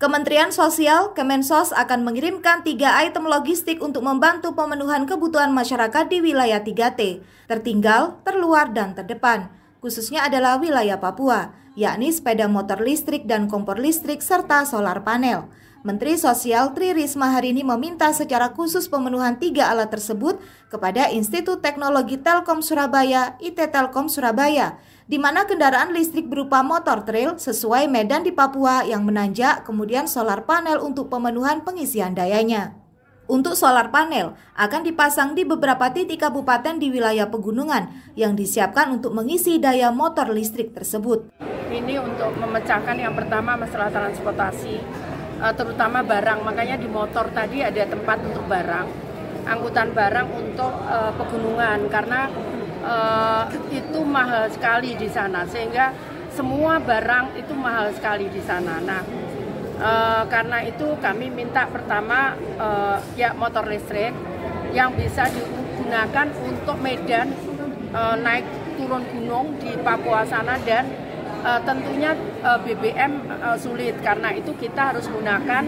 Kementerian Sosial Kemensos akan mengirimkan tiga item logistik untuk membantu pemenuhan kebutuhan masyarakat di wilayah 3T, tertinggal, terluar, dan terdepan, khususnya adalah wilayah Papua, yakni sepeda motor listrik dan kompor listrik serta solar panel. Menteri Sosial Tri Risma hari ini meminta secara khusus pemenuhan tiga alat tersebut kepada Institut Teknologi Telkom Surabaya, IT Telkom Surabaya, di mana kendaraan listrik berupa motor trail sesuai medan di Papua yang menanjak, kemudian solar panel untuk pemenuhan pengisian dayanya. Untuk solar panel akan dipasang di beberapa titik kabupaten di wilayah pegunungan yang disiapkan untuk mengisi daya motor listrik tersebut. Ini untuk memecahkan yang pertama masalah transportasi Eh, terutama barang. Makanya di motor tadi ada tempat untuk barang, angkutan barang untuk uh, pegunungan karena uh, itu mahal sekali di sana sehingga semua barang itu mahal sekali di sana. Nah, uh, karena itu kami minta pertama uh, ya motor listrik yang bisa digunakan untuk medan uh, naik turun gunung di Papua sana dan uh, tentunya uh, eh, BBM uh, eh, sulit karena itu kita harus gunakan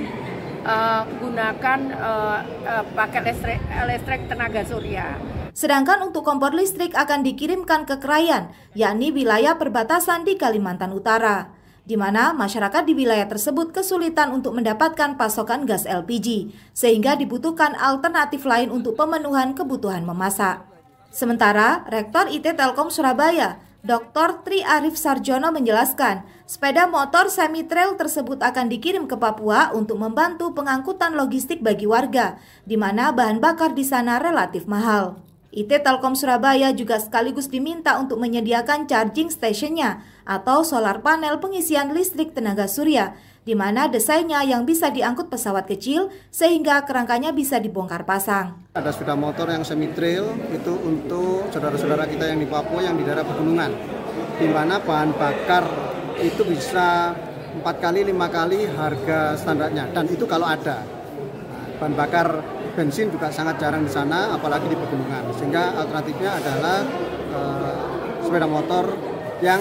uh, gunakan uh, uh, paket listrik, listrik tenaga surya. Sedangkan untuk kompor listrik akan dikirimkan ke Krayan, yakni wilayah perbatasan di Kalimantan Utara, di mana masyarakat di wilayah tersebut kesulitan untuk mendapatkan pasokan gas LPG, sehingga dibutuhkan alternatif lain untuk pemenuhan kebutuhan memasak. Sementara, Rektor IT Telkom Surabaya, Dr. Tri Arif Sarjono menjelaskan, sepeda motor semi trail tersebut akan dikirim ke Papua untuk membantu pengangkutan logistik bagi warga, di mana bahan bakar di sana relatif mahal. IT Telkom Surabaya juga sekaligus diminta untuk menyediakan charging stationnya atau solar panel pengisian listrik tenaga surya di mana desainnya yang bisa diangkut pesawat kecil sehingga kerangkanya bisa dibongkar pasang. Ada sepeda motor yang semi trail itu untuk saudara-saudara kita yang di Papua yang di daerah pegunungan, di mana bahan bakar itu bisa empat kali lima kali harga standarnya dan itu kalau ada bahan bakar bensin juga sangat jarang di sana apalagi di pegunungan sehingga alternatifnya adalah uh, sepeda motor yang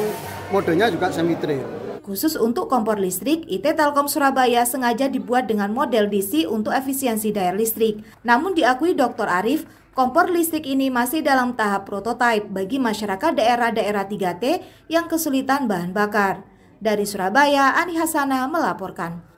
modenya juga semi trail Khusus untuk kompor listrik, IT Telkom Surabaya sengaja dibuat dengan model DC untuk efisiensi daya listrik. Namun diakui Dr. Arif, kompor listrik ini masih dalam tahap prototipe bagi masyarakat daerah-daerah 3T yang kesulitan bahan bakar. Dari Surabaya, Ani Hasanah melaporkan.